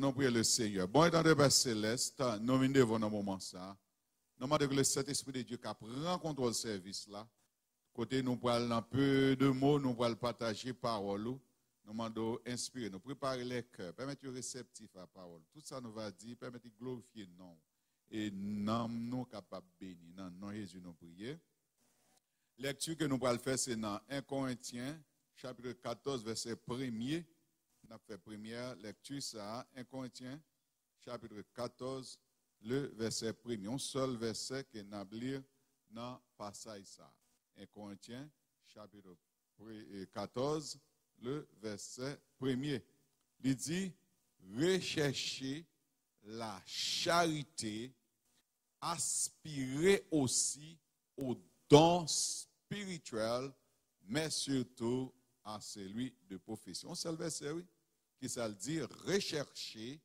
Nous prier le Seigneur. Bon état de Père Céleste, nous venons devant un moment ça. Nous demandons que le Saint-Esprit de Dieu qui a contrôle le service-là. Côté, nous parlons un peu de mots, nous parlons partager parole. Nous demandons inspirer, nous préparer les cœurs, permettre réceptif à la parole. Tout ça nous va dire, permettre glorifier non. Et nous nous capables de bénir. Non, non, Jésus, nous prier. Lecture que nous allons faire, c'est dans 1 Corinthiens, chapitre 14, verset 1er a fait première lecture, ça, 1 Corinthiens, chapitre 14, le verset premier. Un seul verset que nous avons lu dans passage ça. 1 Corinthiens, chapitre 14, euh, le verset premier. Il dit, recherchez la charité, aspirez aussi aux dons spirituels, mais surtout à celui de profession. C'est le verset, oui qui ça veut dire rechercher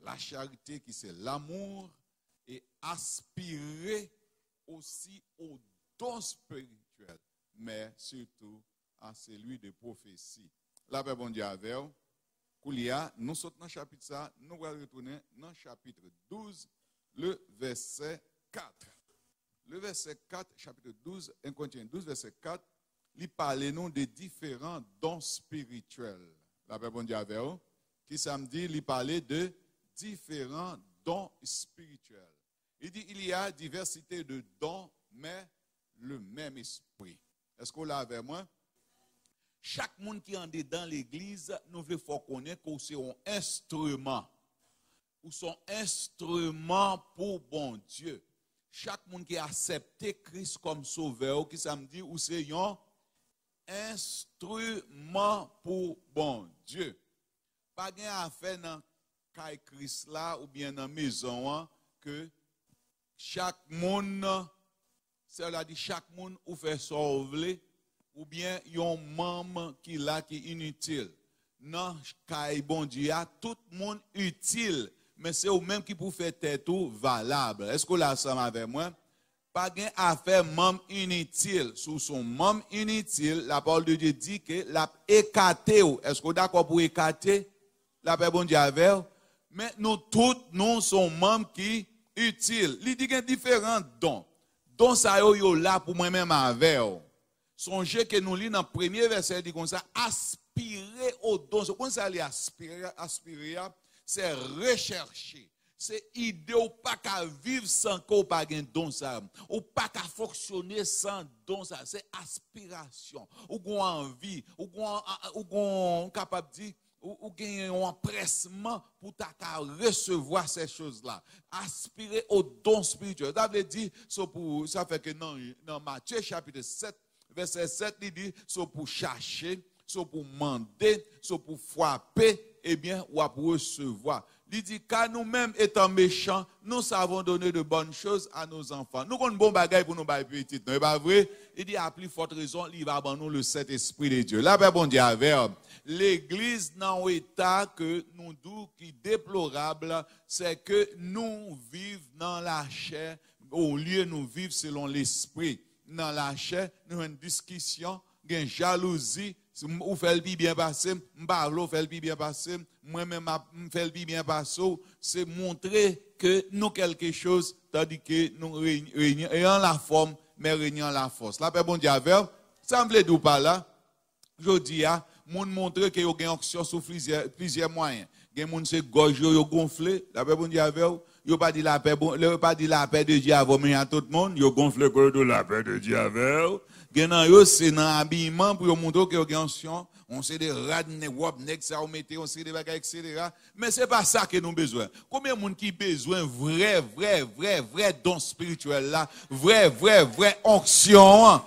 la charité qui c'est l'amour et aspirer aussi aux dons spirituels, mais surtout à celui de prophétie. La paix bon Dieu avec Koulia, nous sommes dans le chapitre ça, nous allons retourner dans le chapitre 12, le verset 4. Le verset 4, chapitre 12, 1 contient 12, verset 4, il parle nous des différents dons spirituels qui samedi, il parlait de différents dons spirituels. Il dit, il y a diversité de dons, mais le même esprit. Est-ce qu'on l'a avec moi? Chaque monde qui en est dans l'église, nous voulons connaître qu'on est un instrument. Ou son instrument pour bon Dieu. Chaque monde qui a accepté Christ comme sauveur, qui samedi, me dit, c'est instrument pour bon Dieu. Pas gain à faire dans caille Christ là ou bien dans maison hein, que chaque monde cela dit chaque monde ou fait sauver ou bien a un membre qui là qui inutile. Non, caille bon Dieu, a tout le monde utile, mais c'est au même qui pour faire tout valable. Est-ce que là ça avec moi? pas gain à faire inutile. Sous son membre inutile, la parole de Dieu dit que l'a écarté. Est-ce qu'on est d'accord pour écarter? La paix bon Dieu avec. Mais nous tous, nous sommes même qui utiles. Il dit qu'il y a différents dons. Dons ça yo là pour moi-même avec. Songez que nous lisons dans le premier verset, dit comme ça, aspirer au don. C'est qu'on ça aspirer, aspirer, c'est rechercher c'est idée ou pas qu'à vivre sans qu'on pas un don ou pas qu'à fonctionner sans don ça c'est aspiration ou qu'on envie ou qu'on capable de dire ou a un empressement pour recevoir ces choses-là. Aspirer au don spirituel. Ça veut dire, pour, ça fait que dans, Matthieu chapitre 7, verset 7, il dit, C'est pour chercher, so pour demander, so pour frapper, Et eh bien, ou pour recevoir. Il dit, car nous-mêmes étant méchants, nous savons donner de bonnes choses à nos enfants. Nous avons une bonne bagaille pour nous petits. Non, pas vrai? Il dit, à plus forte raison, il va abandonner le Saint-Esprit de Dieu. Là, bon Dieu, l'Église dans l'état que nous doux qui déplorable, c'est que nous vivons dans la chair, au lieu de nous vivre selon l'Esprit. Dans la chair, nous avons une discussion, Jalousie, ou fait le bien passé, m'parle fait le bien passé, moi-même, je fais le bien passé, c'est montrer que nous quelque chose, tandis que nous réunions, ayant la forme, mais réunions la force. La paix de Dieu, ça me fait pas là. Je dis, il y a un monde qui montre que vous a un action sur plusieurs moyens. Il y a un monde qui gonfle, la paix de Dieu, il n'y a pas dit la paix de Dieu, mais il y a tout le monde, il n'y a pas de la paix de Dieu genan yo c'est dans habillement pour montrer que ont on sait des rad wop nèg ça on mettait on sait des bagages etc. mais c'est pas ça que nous besoin combien monde qui besoin vrai vrai vrai vrai don spirituel là vrai vrai vrai onction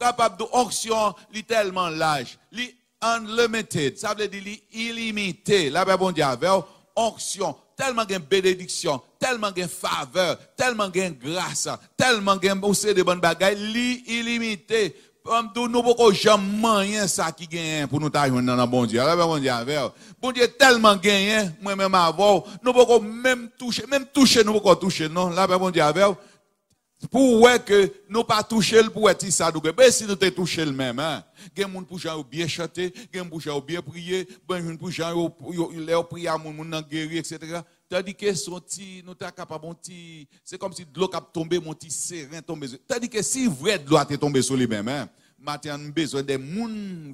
capable de onction littéralement tellement large li unlimited ça veut dire illimité là Bible dit avec onction tellement de bénédiction tellement de faveur, tellement de grâce, tellement de de bonnes bagailles, illimité. Nous ne pouvons jamais rien ça qui gagne pour nous tailler dans le bon Dieu. Alors, bon Dieu, bon Dieu tellement gagné, moi-même avant, nous ne pouvons même toucher, même toucher, nous ne pouvons toucher, non. Là, bon Dieu, avec pour que nous pas toucher le pour être ça donc ben si nous te touchons, le même hein gen moun pour bien chanter gen moun pour bien prier ben moun pour gens prier moun moun nan guérir etc. Tandis que son petit, nous t'as capable c'est comme si l'eau cap tombé mon petit serein tombé. Tandis que si vrai de l'eau a tombé sur lui-même, hein, a besoin des gens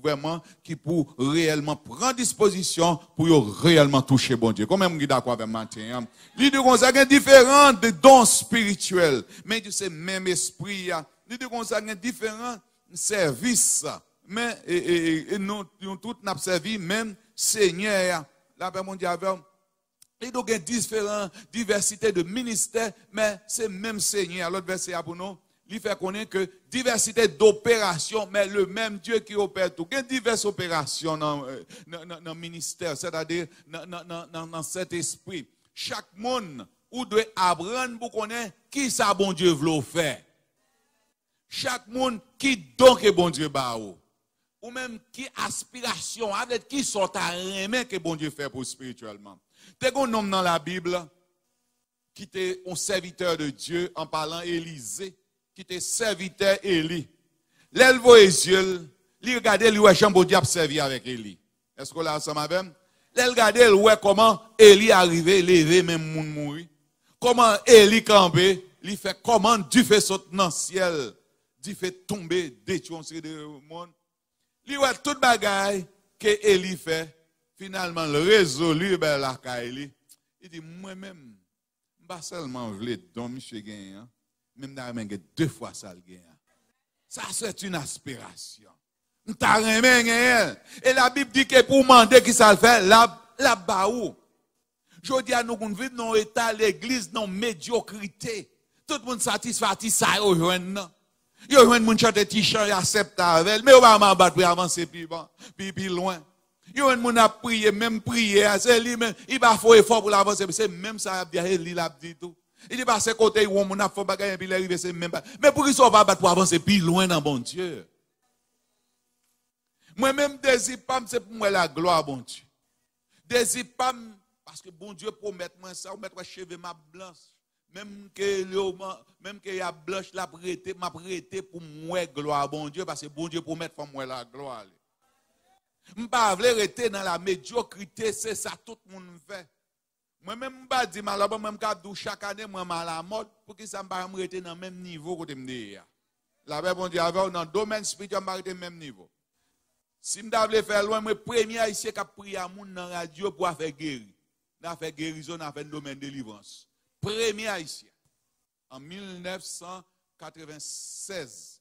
vraiment qui pour réellement prendre disposition pour réellement toucher bon Dieu. Comment est d'accord avec matin? Hein? L'idée de consacrer différent de dons spirituels, mais Dieu ce même esprit. L'idée de consacrer différent service, mais et, nous, nous tous n'a servi même Seigneur. Hein. Là, mon Dieu, il y a différentes diversités de ministères, mais c'est même Seigneur. L'autre verset à pour il fait connaître que diversité d'opérations, mais le même Dieu qui opère tout. Il y a diverses opérations dans euh, le ministère, c'est-à-dire dans cet esprit. Chaque monde ou doit apprendre pour connaître qui ça bon Dieu veut faire. Chaque monde qui donc est bon Dieu Ou même qui aspiration, avec qui sont à aimer que bon Dieu fait pour spirituellement. T'es un homme dans la Bible qui était un serviteur de Dieu en parlant Élisée, qui était serviteur Élie. voit les yeux, il regardait lui, Jean Baudier servi avec Élie. Est-ce que là, ensemble avec regardait lui, comment Élie arrivé, levé, même moun moui. Comment Élie cambé? il fait comment Dieu fait sauter dans le ciel, Dieu fait tomber, détruire de monde. Il voit toute bagaille que Élie fait Finalement, le résolu, ben, la Kaili, il dit, moi-même, pas seulement voulais don monsieur gagnant, hein. même d'ailleurs, deux fois ça le gagnant. Ça, c'est une aspiration. Hein, Et la Bible dit que pour demander qui ça fait, la, la baou. Je dis à nous qu'on vit dans l'état, l'église, dans médiocrité. Tout le monde satisfait, ça y est, Yo, gens qui chantent t-shirt, ils avec, mais on va m'abattre avancer plus, bon, plus loin. Yo un qui a prié, même prié, c'est lui même, il va faire effort pour l'avancer, c'est même ça il a dit, il a dit tout. Il est pas c'est côté où on a fait bagarre puis il arrive c'est même Mais pour qu'il soit va battre pour plus loin dans bon Dieu. Moi-même désir pas c'est pour moi la gloire bon Dieu. Désir pas parce que bon Dieu promet moi ça, ou mettre cheveux ma blanche. Même que même que la blanche la prêté, m'a prêté pour moi gloire bon Dieu parce que bon Dieu promet pour moi la gloire. Je ne veux rester dans la médiocrité, c'est ça tout le monde fait. Moi-même, je ne dis pas, que chaque année, je suis à la mode, pour que ça me rester dans le même niveau que je me La Bible dit, dans le domaine spirituel, je rester au même niveau. Si je veux faire loin, je suis le premier ici qui a prié à monde dans la radio pour faire guérir. N'a fait guérison, n'a fait domaine de délivrance. Premier ici. En 1996.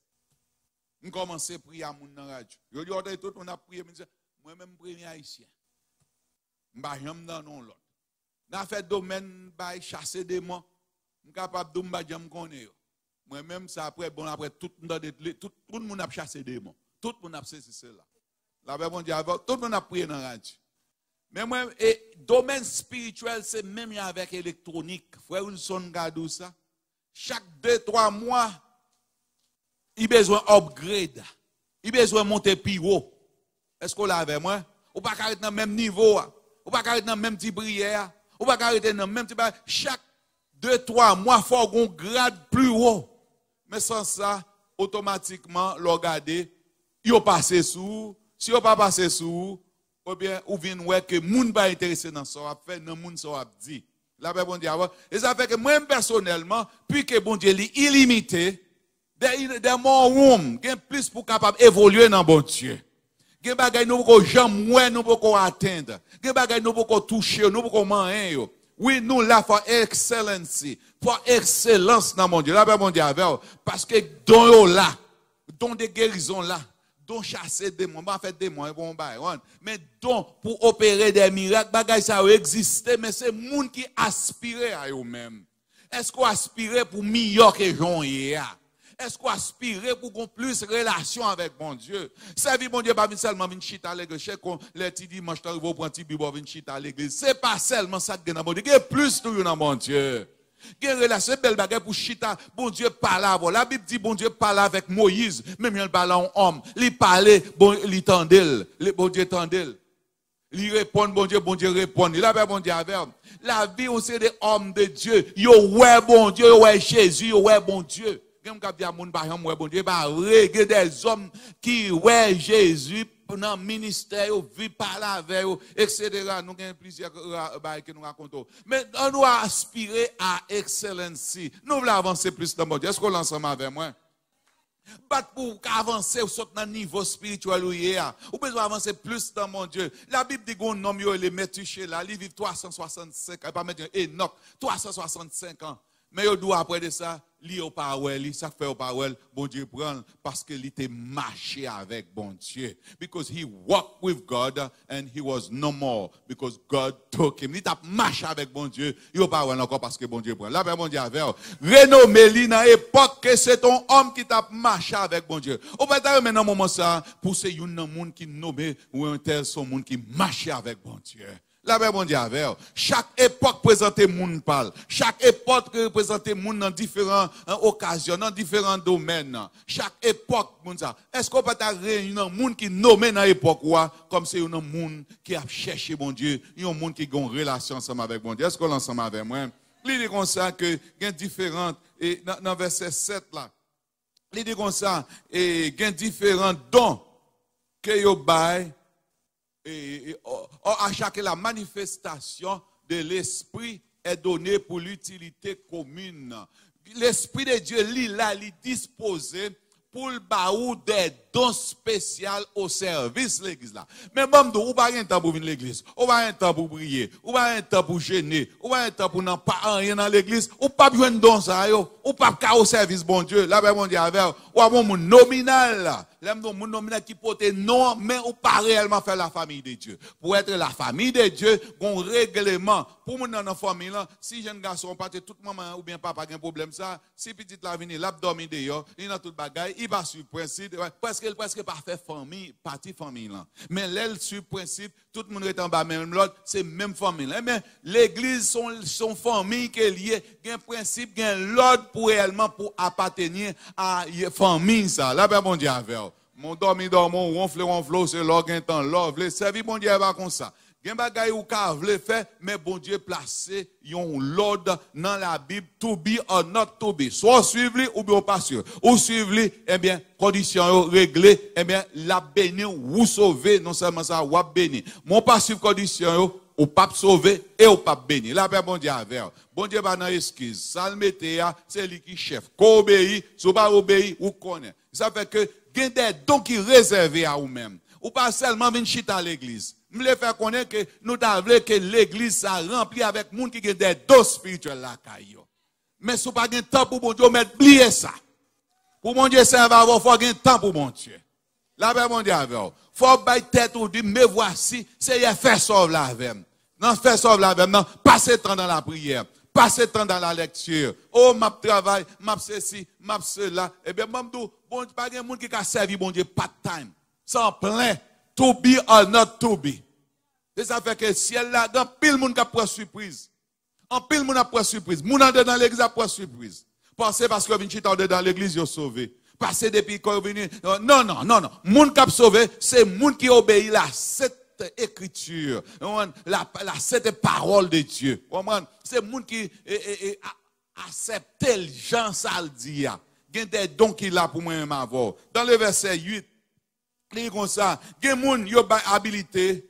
Je commence à prier à mon radio. Je dis, tout le monde a prié, je moi-même, je suis haïtien. Je ne suis pas non l'autre. Je fait domaine, je chasser des mots. Je suis capable de me des je Moi-même, ça après, bon, après, tout le monde a chassé des mots. Tout le monde a fait cela. tout le monde a prié dans la radio. Mais moi, et domaine spirituel, c'est même avec électronique. Frère Wilson, garde ça. Chaque deux, trois mois, il besoin upgrade. Il besoin monter plus haut. Est-ce qu'on l'a avec moi? Ou pas arrêter dans le même niveau. Ah. Ou pas arrêter dans le même petit prière. Ah. Ou pas arrêter dans le même petit Chaque deux, trois mois, il faut qu'on grade plus haut. Mais sans ça, automatiquement, regardez, il a passé sous. Si on pas passé sous, ou bien, ou vient ouais que moun pas intéressé dans ça, a fait dans moun ça dit. La bon Dieu Et ça fait que moi personnellement, puis que bon Dieu est illimité, des, des morts room. gen plus pour capable évoluer dans bon Dieu. Gen bagay nous pouvons jamais nous pouvons atteindre. Gen bagay nous pouvons toucher, nous pouvons manger yo. Oui, nous là pour excellency, pour excellence dans mon Dieu. Là, ben, mon Dieu avec parce que don yo là, don de guérison là, don chasser des démons, pas faire démons bon bail. Hein. Mais don pour opérer des miracles, bagay ça existé, mais c'est monde qui aspire à eux-mêmes. Est-ce qu'on aspire pour meilleur que Jean hier? Est-ce qu'on aspire pour qu'on plus relation avec Bon Dieu? Servir Bon Dieu, pas seulement venir chita à l'église. Les petits dimanches, manche arrives au point venir chita à l'église. C'est pas seulement ça que dans mon Dieu. Il plus tout dans mon Dieu. Il relation belle bagarre pour chita. Bon Dieu parle avant. La Bible dit bon Dieu parle avec Moïse. Même il parle en homme. Il parle bon, il le. Bon Dieu tendait. Il répond, bon Dieu, bon Dieu répond. Il a bon Dieu avec. La vie, on c'est des hommes de Dieu. Yo, ouais, bon Dieu, ouais, Jésus, ouais, bon Dieu. Quand on mon mon bon Dieu, pas regarder des hommes qui ouais Jésus dans le ministère, vit par la veille, etc. Nous avons plusieurs qui nous racontons. Mais nous aspirer à excellence. Nous voulons avancer plus dans mon Dieu. Est-ce qu'on l'ensemble ensemble avec moi? Pas pour avancer, au dans niveau spirituel ou il a. Ou besoin avancer plus dans mon Dieu. La Bible dit qu'on nomme mieux les métuchés là. Ils vivent 365 ans. Pas mettre Enoch, 365 ans. Mais au doit après de ça, li au parole, ça fait au parole, bon Dieu prend parce qu'il était marché avec bon Dieu. Because he walked with God and he was no more because God took him. Il t'a marché avec bon Dieu, il au parole encore parce que bon Dieu prend. Là bon Dieu avec renommé li dans époque que c'est ton homme qui t'a marché avec bon Dieu. Au dire maintenant moment ça pour c'est une monde qui nommé ou un tel son monde qui marché avec bon Dieu. La paix mondiale avec. Chaque époque présentée mon parle. Chaque époque présentée monde dans différentes occasions, dans différents domaines. Chaque époque moun ça. Est-ce qu'on peut réunir un monde qui nomme dans l'époque comme c'est un monde qui a cherché mon Dieu, un monde qui a une relation ensemble avec mon Dieu. Est-ce qu'on ensemble avec moi? L'idée dit comme ça que il y a différentes et dans verset 7 là. Il comme ça y a différents dons que vous avez et, oh, oh, à chaque la manifestation de l'esprit est donnée pour l'utilité commune. L'esprit de Dieu, l'a là, disposé pour le baou des dons spéciaux au service de l'église là. Mais bon, on pas rien temps pour venir l'église, on pas rien temps pour prier, on pas un temps pour gêner, on pas un temps pour n'en pas rien dans l'église, on pas besoin de dons ça yo, on pas qu'à au service bon Dieu, là ben mon Dieu avec, ou un nominal L'homme un qui porte non, mais ou pas réellement faire la famille de Dieu. Pour être la famille de Dieu, on règlement. Pour mon dans famille là, si jeune garçon pas tout maman ou bien papa a un problème ça, si petite la venir l'abdomen dehors, il tout toute bagaille, il va sur principe presque presque pas faire famille, partie famille là. Mais l'elle sur principe tout le monde est en bas, même l'autre, c'est même famille. Mais eh l'église, son, sont famille qui est liée, il y un principe, il y a l'ordre pour réellement pour appartenir à la famille. Ça. Là, ben, bon Dieu, avec. Mon dormi, mon ronfle, ronfle, c'est est un temps, le servir, bon Dieu, va comme ça a ce que vous voulez faire? Mais bon Dieu, placez lord dans la Bible, to be or not to be. Soit suivre suivez ou bien ne ou pas. Vous suivez eh bien, condition, réglées, eh bien, la bénie, ou sauvez, non seulement ça, ou vous bénissez. Vous ne pas condition, conditions, ou pape pas sauver et ou pas béni. La paix, bon Dieu, a vu. Bon Dieu, va non, excuse. Ça, ah, c'est lui qui chef. Qu'on obéit, si on pas obéit, vous connaissez. Ça fait que, il y a des dons qui réservés à vous-même. Ou pas seulement venir chiter à l'église. Je voulais connaître que nous voulons que l'église a rempli avec gens qui ont des dos spirituels. là. Mais si vous pas de temps pour mon Dieu, mais oubliez ça. Pour mon Dieu, ça va avoir, il faut temps pour mon Dieu. La Bible mon Dieu il vous. Faut bailler tête ou dire, mais voici, c'est fait sauve la veine. Non, faire sauve la veine, non, passez temps dans la prière. Passez temps dans la lecture. Oh, ma travail, ma ceci, ma cela. Eh bien, même tout, bon, pas de monde qui a servi, bon Dieu, pas de time. Sans plein. To be or not to be. Et ça fait que ciel là, dans pile monde qui a surprise. En pile monde a surprise. Moun en dans l'église a surprise. Pensez parce que vous chita dans l'église, yo sauvé. Passez depuis qu'on venu. Euh, non, non, non, non. Moun qui a sauvé, c'est moun qui obéit la cette écriture, hein, la, la cette parole de Dieu. C'est moun qui accepte les gens ça le Il y a des dons qu'il a pour moi Dans le verset 8, il dit comme ça, il y a des gens qui ont habilité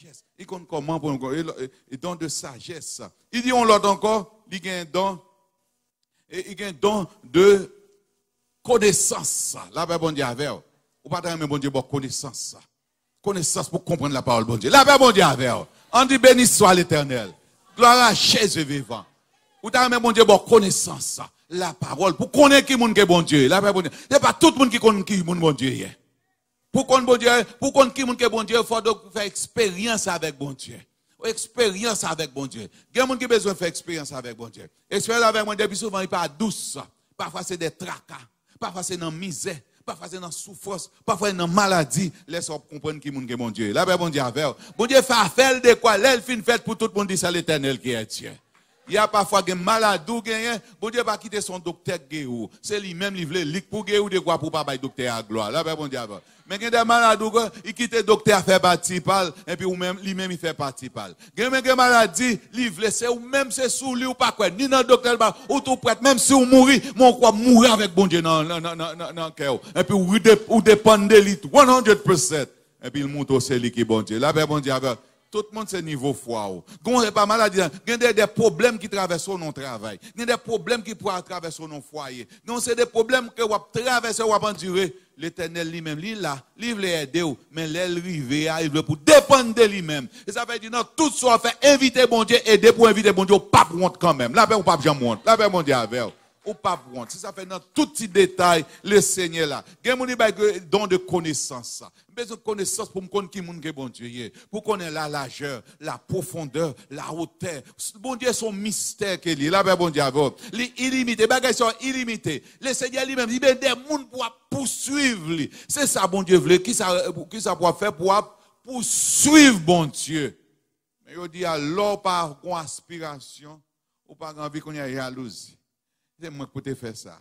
sagesse. Il compte comment pour don de sagesse. Il dit on l'autre encore, il a un don. Il a un don de connaissance. La Bible bon Dieu avec. Ou pas même bon Dieu pour connaissance. Connaissance pour comprendre la parole bon Dieu. La Bible bon Dieu avec. On dit béni soit l'Éternel. Gloire à Jésus vivant. Ou d'un même bon Dieu pour connaissance. La parole pour connaître qui est bon Dieu. La Bible bon Dieu. C'est pas tout le monde qui connaît qui est bon Dieu. Pour qu'on bon Dieu, pour qu'on qui est bon Dieu, il faut donc faire expérience avec bon Dieu. Expérience avec bon Dieu. Il y a des gens qui besoin de faire expérience avec bon Dieu. Expérience avec bon Dieu, puis souvent, il n'est pas douce. Parfois, c'est des tracas. Parfois, c'est dans misère. Parfois, c'est dans souffrance. Parfois, c'est dans maladie. Laisse-moi comprendre qui est bon Dieu. Là, ben, bon Dieu avec. Bon Dieu fait affaire de quoi? L'elfine fait pour tout le monde, c'est l'éternel qui est Dieu. Il y a parfois des malades qui bon Dieu pas quitter son docteur Géou. C'est lui-même qui veut quitter pour Géou de quoi pour pas docteur à gloire. Là, ben, bon Dieu. Mais il y a des malades qui quittent le docteur faire partie pal, et puis lui-même il fait partie pal. Il y a des maladies, il veut c'est ou même c'est sous lui ou pas quoi, ni dans docteur, ou tout prête, même si on mourit, on croit mourir avec bon Dieu dans le cœur. Et puis ou dépend de lui 100%. Et puis il monte au c'est lui qui bon Dieu. Là, ben, bon Dieu. Tout le monde c'est niveau foi. Gon oh. pas malade, il y a des problèmes qui traversent nos travail. Il y a des problèmes qui pourraient traverser nos foyers. Non, c'est des problèmes que vous traversez, vous endurer. L'éternel lui-même, lui là, lui veut aider, oh. mais l'arrivée arrive pour dépendre de lui-même. Et ça veut dire, non, tout soit fait, inviter bon Dieu, aider pour inviter bon Dieu, pas honte quand même. là paix ou pas bien honte. là bon mon Dieu, avec. Oh ou pas bon. Si ça fait dans tout petit détail, le Seigneur là. Gen moun don de connaissance. Besoin de connaissance pour me connaître qui est bon Dieu Pour connaître la largeur, la profondeur, la hauteur. Bon Dieu son mystère qu'il est. Là bon Dieu Il est illimité, bagages sont illimités. Le Seigneur lui-même il a des gens pour poursuivre C'est ça bon Dieu veut qui ça qui ça pourra faire pour poursuivre bon Dieu. Mais il dit alors par aspiration ou par envie qu'on ait jalousie. C'est moi qui faire ça.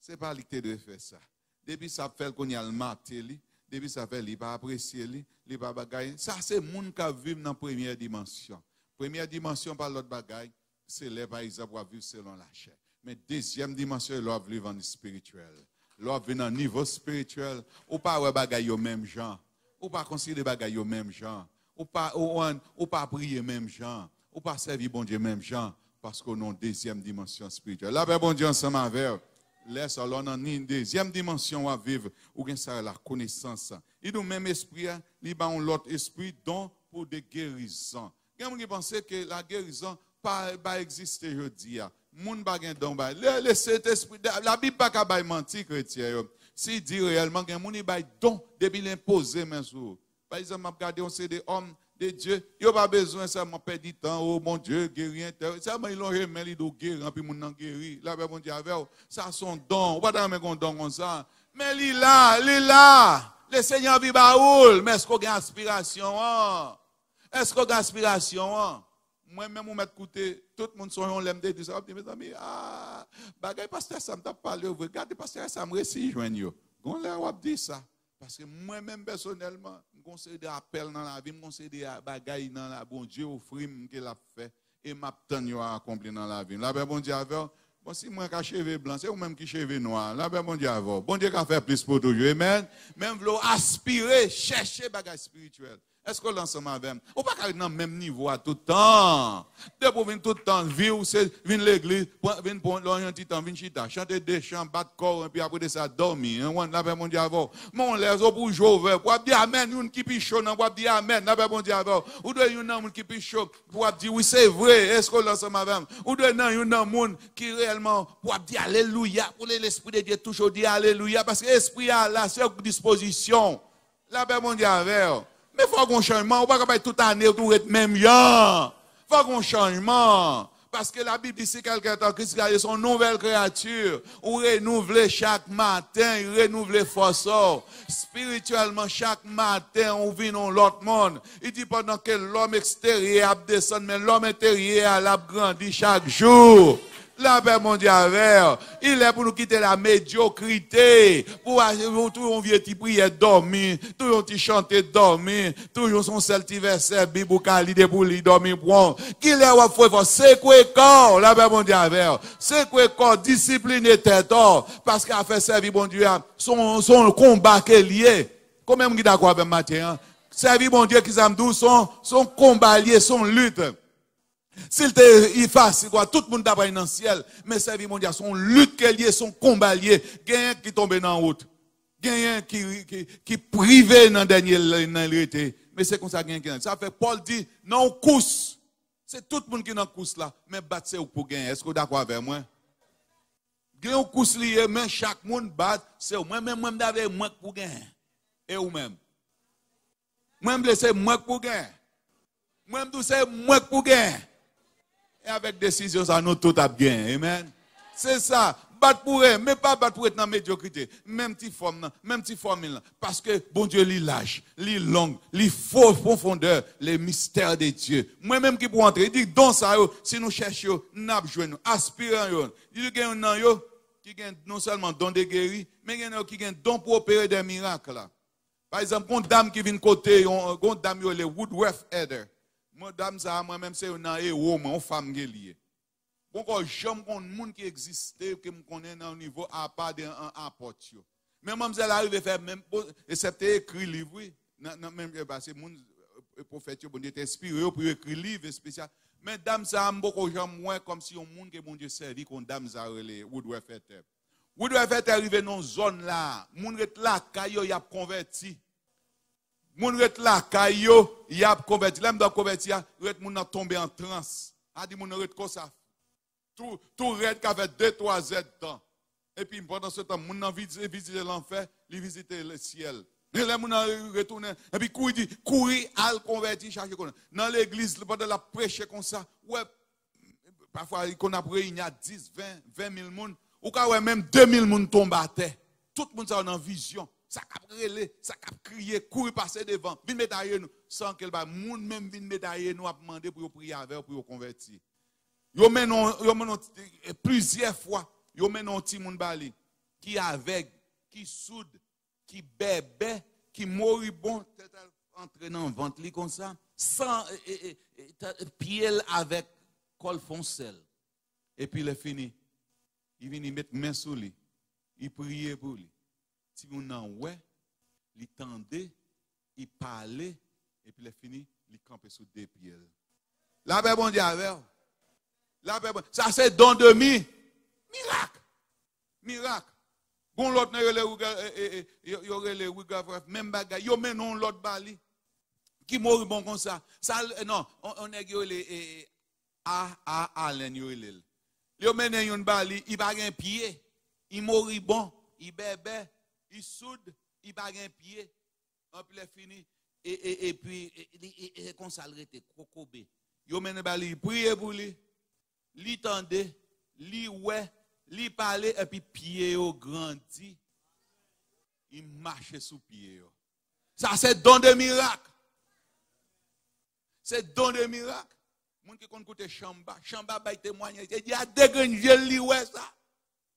Ce pas l'idée de faire ça. Depuis ça fait qu'on y a le maté, depuis ça fait qu'il pas apprécié, il n'a pas bagaille. Ça, c'est le monde qui vu dans la première dimension. Première dimension, par l'autre bagaille, c'est les par exemple, qui vivre selon la chair. Mais deuxième dimension, il doit vivre en spirituel. Il doit vivre en niveau spirituel. Ou pas ouais bagaille au même gens Ou pas considérer bagaille au même gens Ou pas, ou, ou pas prier même gens Ou pas servir bon Dieu même gens parce qu'on a une deuxième dimension spirituelle. La paix, ben, bon Dieu, ensemble avec laisse alors on une deuxième dimension à vivre, ou bien ça la connaissance. Il nous même esprit, hein, il y a un autre esprit, don pour des guérisons. Il y pense que la guérison pas pas exister aujourd'hui. Hein, moun pas gain don Le cet esprit la Bible pas menti chrétien. Si dit réellement gain moun ba don depuis l'imposer mais sur. Par exemple, regardez, on sait des hommes de Dieu. Il n'y a pas besoin seulement de perdre du temps. Oh mon Dieu, guérir. Seulement ils l'ont remis, ils l'ont guéri. Puis ils l'ont guéri. Là, mon Dieu, avec ça, son don. On va dans un don comme ça. Mais il est là, il là. Le Seigneur vit baoul. Mais est-ce qu'on a inspiration? Hein? Est-ce qu'on a inspiration? Hein? Moi-même, on je écouté, tout le monde sont on l'aime de dire Mes amis, ah, bagay, pasteur, ça m'a parlé. Regardez, pasteur, ça me récit, joigne. On l'a dit ça. Parce que moi-même, personnellement, conseille des appels dans la vie, me conseille des bagailles dans la bon Dieu frime qu'il a fait et ma à accomplir dans la vie. La bon Dieu Bon, si moi qui cheveux blanc, c'est vous-même qui cheveux noir. La ben, bon Dieu, Bon Dieu, qui a fait plus pour toujours. Amen. Même vous aspirer, chercher bagages spirituels. Est-ce qu'on lance même Ou pas qu'il dans le même niveau à tout temps. De pour venir tout le temps, vivre, c'est venir l'église, venir pour l'orienter, venir chita, chanter des chants, battre corps, et puis après de ça, dormir. Hein? On l'avait fait mon diable. Mon les autres pour jouer, pour dire Amen, une qui on pour dire Amen, la paix mon Dieu Ou de un homme qui pichon, pour dire oui, c'est vrai, est-ce qu'on lance même Ou de un homme qui réellement, pour dire Alléluia, pour l'Esprit de Dieu toujours dire Alléluia, parce que l'Esprit a la seule disposition. La paix ben, mon Dieu avec. Mais il faut un changement. On ne peut pas toute année tout être même. Il faut un changement. Parce que la Bible dit si quelqu'un est en Christ, il son nouvelle créature. Ou renouveler chaque matin, il renouvelle force. Spirituellement, chaque matin, on vit dans l'autre monde. Il dit pendant que l'homme extérieur descend, mais l'homme intérieur a grandi chaque jour. La paix mondiale, il est pour nous quitter la médiocrité, pour toujours vieux ti prier dormir, toujours petit chanter dormir, toujours son seul petit verset Bible l'idée pour lui dormir bon. Qu'il est wa foi c'est quoi corps, la paix mondiale, c'est quoi corps discipliner tête parce qu'à faire servir bon Dieu, hein. son son combat qui est lié. même qui d'accord avec Matthieu? Hein. Servir bon Dieu qui s'amdou son son combat lié, son lutte. S'il te facile, tout le monde est dans le ciel, mais vie mondiale, son lutte son est, son y lié, gagnant qui tombe dans route, gagnant qui, qui, qui privé dans la dernière Mais c'est comme ça a qui Ça fait Paul dit, non, course. C'est tout le monde qui est dans course là, mais battre vous pour gagner. Est-ce que vous êtes d'accord avec moi? Gagner course lié, mais chaque monde bat, c'est moi-même, moi-même d'avoir moi pour gagner. Et vous-même. Moi-même, c'est moi pour gagner. Moi-même, c'est moi pour gagner. Et avec décision, ça nous tout a bien. Amen. C'est ça. Bat pour elle, mais pas battre pour être dans la médiocrité. Même petite forme, même petite formule. Parce que bon Dieu, il lâche, il longue, il faux profondeur, les mystères de Dieu. Moi-même qui pour entrer, il dit, donc ça, si nous cherchons, nous avons aspirons. Il dit, an yo, qui gagne non seulement don de guérir, mais il qui gagne don pour opérer des miracles. Par exemple, une dame qui vient de côté, une dame, les Woodworth Header. Madame ça, même c'est un héros, une femme qui est Bon, qui que me dans niveau à part d'un apport. Mais arrive faire même, excepté écrit livre, oui. même, eh, bah, c'est mon euh, prophète, bon pour écrire livre spécial. Mais ça, beaucoup moins comme si un que Dieu servi qu'on dame ça, doit faire arriver dans zone là, monde là, a converti moun ret la kayo, y a converti. L'aime dans convertir, ret moun a tombé en transe. A dit moun ret comme ça. Tout, tout ret qui avait deux, trois heures de temps. Et puis pendant ce temps, moun a visité, l'enfer, il visitait le ciel. Et là, moun a Et puis courir, dit, courir à le convertir, chercher Dans l'église, pendant la prêcher comme ça, ouais, parfois, qu'on a 10, 20, 20 000 moun. Ou quand même 2 000 moun tombent à terre. Tout le monde a une vision ça cap relé, ça cap crier, courir passer devant, vin médaille nous, sans que le monde même vin médaille nous a demander pour prier avec pour convertir. Yo menon yo eh, plusieurs fois, yo menon petit monde bali qui avec, qui soude, qui bébé, qui moribond tête entre dans ventre li comme ça, sans eh, eh, pied avec col foncel. Et puis il est fini. Il vient mettre main sur lui. Il prie pour lui. Si vous n'en ouais, il tendait, il parlait, et puis il a fini, il campait sous deux pieds. La paix bon Dieu La bon Ça c'est dans demi. Miracle. Miracle. Bon l'autre n'a eu les même bagaille, yo menon l'autre bali. Qui mourit bon comme ça. Ça, eh, non, on est les eh, eh, a, a, yo Yo un yon bali, il pas pied. Il mourit bon, il bébé il soude, il bat un pied, un pied fini, et, et, et puis, il consacré, crocobé. Il mène bali, prier pour lui, il tendait, il ouais, il parlait, et puis pied grandit. Il marchait sous pied. Ça, c'est don de miracle. C'est don de miracle. Moun qui ont côté Chamba, Chamba bay témoigne, Il y a des gens qui ça.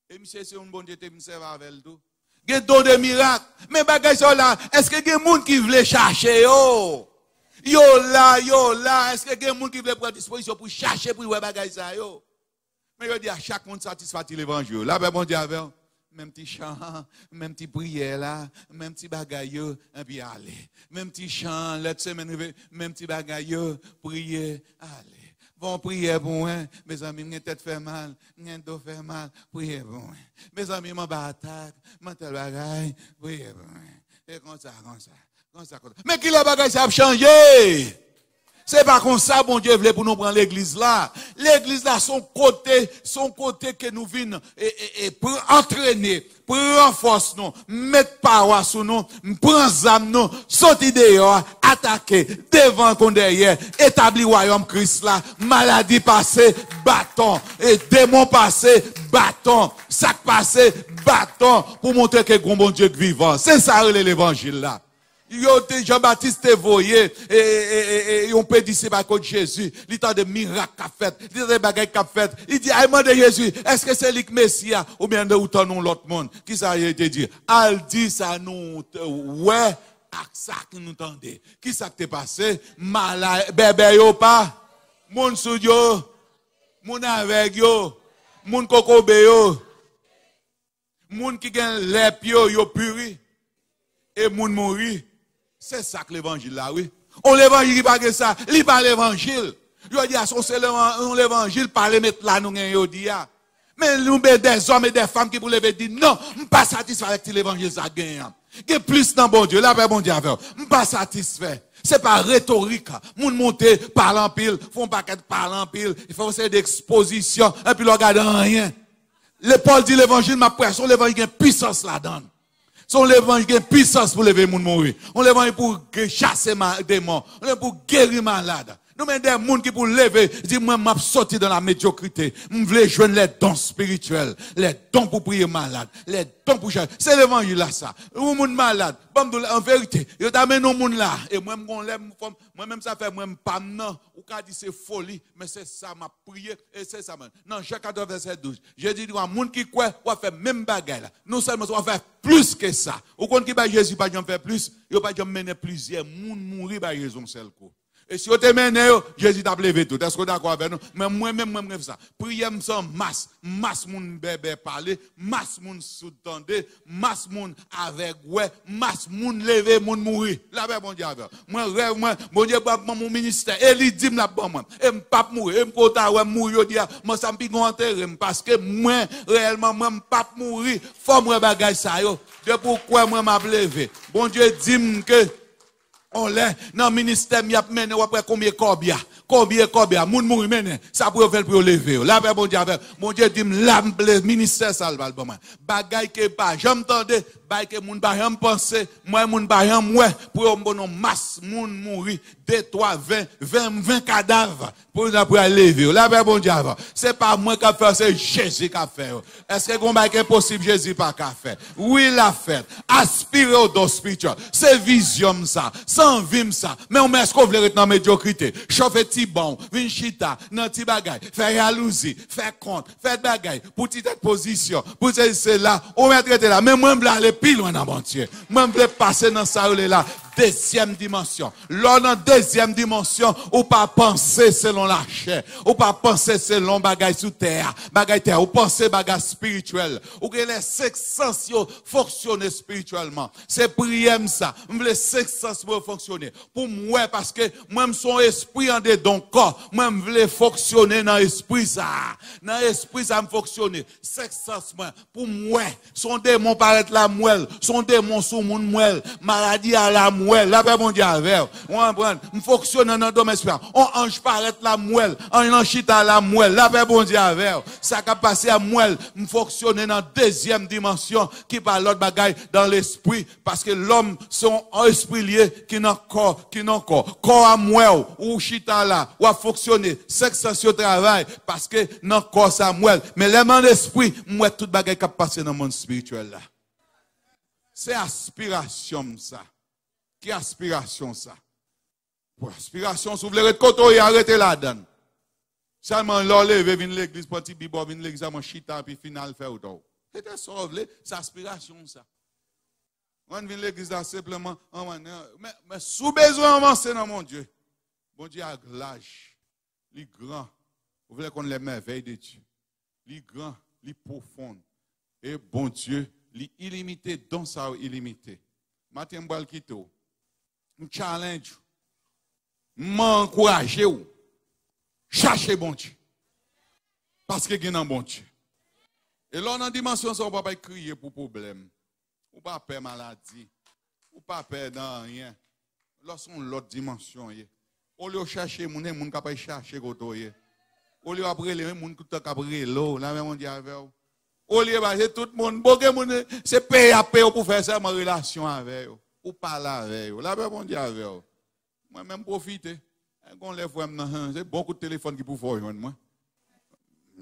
Et monsieur, c'est un bon Dieu, je me avec il y a des miracles. Mais bagay sont là, est-ce que y a des gens qui veulent chercher yo? Eh là, yo là, est-ce que y a des gens qui veulent prendre disposition pour chercher pour les bagages? Mais je dis à chaque monde satisfait l'évangile. Là, ben bon Dieu avec même petit chant, même petit prière là, même petit bagaille, et puis allez. Même petit chant, la même petit bagaille, prier, allez. Bon, priez pour moi. Mes amis, mes tête fait mal. Mes dos fait mal. Priez pour moi. Mes amis, mon attaque. Mon tel bagaille. Priez pour moi. Et comme ça, comme ça. Comme ça, comme ça. Mais qui la bagaille, ça a changé? C'est pas comme ça, bon Dieu voulait pour nous prendre l'église là. L'église là, son côté, son côté que nous venons et, et, et pour entraîner, pour renforcer nous, mettre paroi sur nous, prendre âme nous, sortir dehors, attaquer, devant qu'on derrière, établir royaume Christ là, maladie passée, bâton, et démon passé, bâton, sac passé, bâton, pour montrer que bon Dieu est vivant. C'est ça l'évangile là. Jean-Baptiste est voyé et on peut dire c'est pas contre Jésus. Il t'a des miracles qu'a fait, il a des bagages qu'a fait. Il dit, moi ah, de Jésus, est-ce que c'est le Messia ou bien de où l'autre monde? Qui ça a été dit? Al dit ça nous, ouais, ak ça que nous Qui ça t'est passé? mal bébé yo pas, moun sou yo, moun avec yo, moun yo, moun qui gagne l'épio yo puri, et moun mouri. C'est ça que l'évangile là, oui. On l'évangile qui pas ça, il pas l'évangile. Je dis, on c'est l'évangile, par les mettre là, nous a dit. Ah. Mais nous, des hommes et des femmes qui voulaient dire, non, je ne suis pas satisfait avec l'évangile, ça gagné. Hein. Il y a plus dans bon Dieu, là, ben, bon Dieu Je ne suis pas satisfait. C'est pas rhétorique. Hein. Moun monter en pile, font pas qu'être en pile, il faut essayer d'exposition, et puis le regarde rien. Le Paul dit l'évangile, ma pression, l'évangile a une puissance là-dedans. Son l'évangile qui puissance pour lever les gens mourir. On vend pour chasser des morts. On vend pour guérir les malades. Nous mettons des gens qui pour lever, disent, moi, m'a sorti dans la médiocrité. Je voulais joindre les dons spirituels, les dons pour prier malade, les dons pour chercher. C'est l'évangile là, ça. Ou monde malade. En vérité, je t'amène au monde là. Et moi, moi-même, ça fait, moi, pas non. Ou ka dit, c'est folie, mais c'est ça, m'a prié, et c'est ça, Non, Jacques 14, verset 12. Je dis, un monde qui croit, on va faire même bagaille là. Non seulement, on va faire plus que ça. Ou quand qui ba Jésus, pas j'en fait plus, il pas j'en mener plusieurs. Moun mourir, par raison, celle quoi. E si yo temene yo, Jezi tab leve tout. E sko da kwa ven nou? Mwen mwen mwen mwen mwen fe sa. Priye mson mas, mas moun bebe pale, mas moun soudande, mas moun avek we, mas moun leve moun mouri. La ve mwen di avek. Mwen rev mwen, mwen di e bak mwen moun minister, e li di m la bon mwen. E m pap mouri, e m kota we mouri yo di ya, monsan pi gante rem, paske mwen reelman mwen m pap mouri, fomwe bagay sa yo. De pou kwa mwen mwen mableve. Mwen bon di e di mke, On l'a. dans le ministère, il y a après combien combien Combien Moun moun mené, ça pour faire pour lever. Là mon Dieu, mon Dieu dit le ministère ça Bagay que j'aime bagay moun penser, moi moun pour un masse moun mourir 20, 20, 20 cadavres pour nous à lever. Là, ben, bon diable. C'est pas moi qui a fait, c'est Jésus qui a fait. Est-ce que va possible, Jésus pas qu'à faire? Oui, l'a fait. Aspirer au dos spirituel. C'est vision ça. Sans vim ça. Mais on met ce qu'on veut la médiocrité. Chauffer petit bon, vin chita, nan ti bagay. Faire jalousie, faire compte, faire bagay. Pour ti position. Pour c'est là, on va traiter là. Mais moi, je vais aller plus loin dans mon Dieu. Moi, je vais passer dans ça, là deuxième dimension. L'on a deuxième dimension, ou pas penser selon la chair, ou pas penser selon bagaille sous terre, bagaille terre, ou penser bagaille spirituel, ou que les cinq sens fonctionnent spirituellement. C'est prier ça. Les cinq sens pour fonctionner. Pour moi, parce que même son esprit en dedans corps, même je fonctionner dans l'esprit ça. Dans l'esprit ça me fonctionner. Cinq sens, moi, pour moi, son démon paraît la moelle, son démon sous mon moelle, maladie à la moelle mouelle, la paix mondiale avec. On comprend, on fonctionne dans le domaine spirituel. On ange paraît la mouelle, on enchita la mouelle, la paix mondiale avec. Ça qui passé à mouelle, on fonctionne dans deuxième dimension qui parle l'autre bagaille dans l'esprit parce que l'homme son esprit lié qui n'a corps, qui n'a corps. Corps à mouelle ou chita là, ou à fonctionner, sensation travail parce que dans corps ça mouelle, mais l'élément d'esprit, moi, toute bagaille qui passé dans le monde spirituel là. C'est aspiration ça. Qui aspiration ça? Pour aspiration, si vous voulez être côté, arrêtez la donne. Seulement l'enlever, venir l'église, petit bibo, venir l'église, mon chita, puis final, faire autant. C'était ça, c'est aspiration ça. On vient l'église simplement, mais, mais sous besoin avancer dans mon Dieu. Mon Dieu a l'âge, il grand. Vous voulez qu'on les merveilles de Dieu. Il grand, il est profond. Et bon Dieu, il est illimité, dans sa illimité. Matin, kito. Um challenge, m'encourager ou chercher bon Dieu. Parce que gagne un bon Dieu. Et là, dans dimension, on ne peut pas crier pour problème. ou ne pas maladie. ou ne pas perdre dans rien. Là, c'est l'autre dimension. Au lieu de chercher, ne peut pas chercher. Au lieu après, les gens qui pas l'eau, là, on dit avec vous. lieu tout le monde, c'est payer à pour faire ça, ma relation avec eux ou parler avec ou La paix bon Dieu avec Moi-même, profiter. Hein, Quand les fois, c'est hein, beaucoup de téléphones qui pouvait rejoindre moi.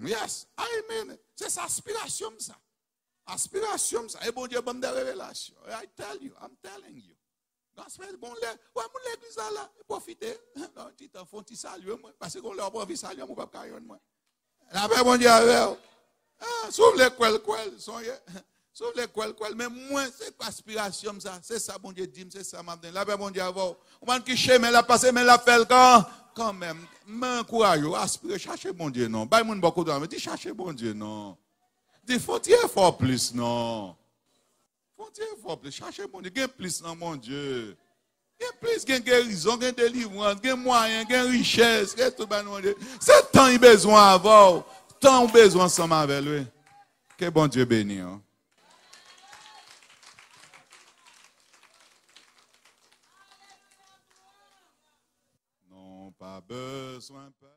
Yes, I mean, c'est sa aspiration, ça. Aspiration, ça. Et bon Dieu, bon des révélations. I tell you, I'm telling you. Gospel, bon, le, ouais, mon l'église là, profiter, Non, tu t'en font, tu salues, moi. Parce qu'on leur profite, saluer, mon papa, moi. La paix, bon Dieu, avec Ah, sauf les quels, quels, sont Sauf les quoi, quoi. Mais moins, c'est quoi aspiration, ça? C'est ça, mon Dieu, dit, c'est ça, ma Là, ben, bon Dieu, avant. On va quicher, mais la passer, mais la faire quand? Quand même. M'encourage, aspire, cherchez mon Dieu, non. Bah, mon beaucoup de mais dis, cherchez mon Dieu, non. Dis, faut y fort plus, non. Faut y fort plus. Cherchez mon Dieu. Gain plus, non, mon Dieu. Gain plus, gain guérison, gain délivrance, gain moyen, gain richesse, gain tout, ben, mon Dieu. C'est tant il besoin avant. Tant besoin ensemble avec lui. Que bon Dieu bénisse, hein? besoin. Euh,